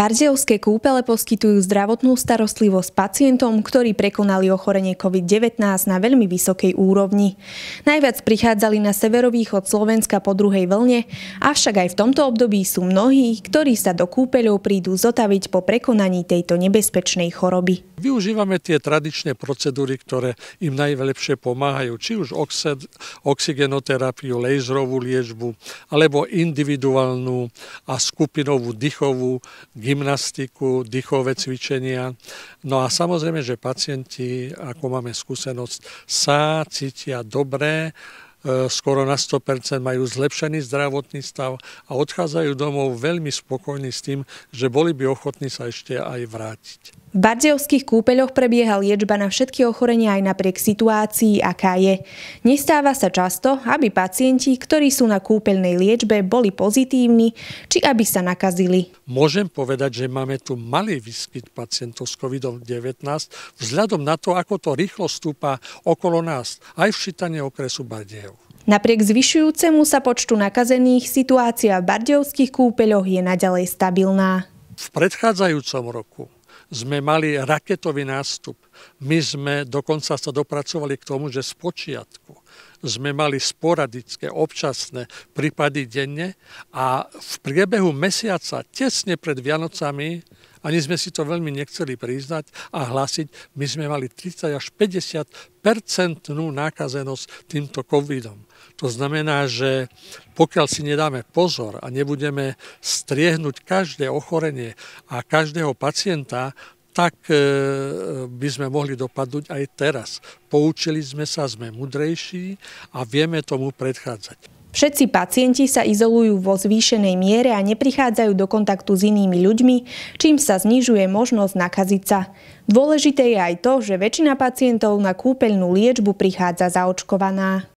Barziovské kúpele poskytujú zdravotnú starostlivosť pacientom, ktorí prekonali ochorenie COVID-19 na veľmi vysokej úrovni. Najviac prichádzali na severovýchod Slovenska po druhej vlne, avšak aj v tomto období sú mnohí, ktorí sa do kúpeľov prídu zotaviť po prekonaní tejto nebezpečnej choroby. Využívame tie tradičné procedúry, ktoré im najlepšie pomáhajú, či už oxid, oxigenoterapiu, lejzrovú liečbu, alebo individuálnu a skupinovú dýchovú gymnastiku, dýchové cvičenia. No a samozrejme, že pacienti, ako máme skúsenosť, sa cítia dobré, E, skoro na 100% majú zlepšený zdravotný stav a odchádzajú domov veľmi spokojní s tým, že boli by ochotní sa ešte aj vrátiť. V bardiovských kúpeľoch prebieha liečba na všetky ochorenia aj napriek situácii, aká je. Nestáva sa často, aby pacienti, ktorí sú na kúpeľnej liečbe, boli pozitívni, či aby sa nakazili. Môžem povedať, že máme tu malý výskyt pacientov s COVID-19 vzhľadom na to, ako to rýchlo stúpa okolo nás, aj v šitane okresu Bardiev. Napriek zvyšujúcemu sa počtu nakazených situácia v bardejovských kúpeľoch je naďalej stabilná. V predchádzajúcom roku sme mali raketový nástup. My sme dokonca sa dopracovali k tomu, že z počiatku sme mali sporadické, občasné prípady denne a v priebehu mesiaca, tesne pred Vianocami, ani sme si to veľmi nechceli priznať a hlásiť, my sme mali 30 až 50 percentnú nákazenosť týmto covidom. To znamená, že pokiaľ si nedáme pozor a nebudeme striehnuť každé ochorenie a každého pacienta, tak e, by sme mohli dopadnúť aj teraz. Poučili sme sa, sme mudrejší a vieme tomu predchádzať. Všetci pacienti sa izolujú vo zvýšenej miere a neprichádzajú do kontaktu s inými ľuďmi, čím sa znižuje možnosť nakaziť sa. Dôležité je aj to, že väčšina pacientov na kúpeľnú liečbu prichádza zaočkovaná.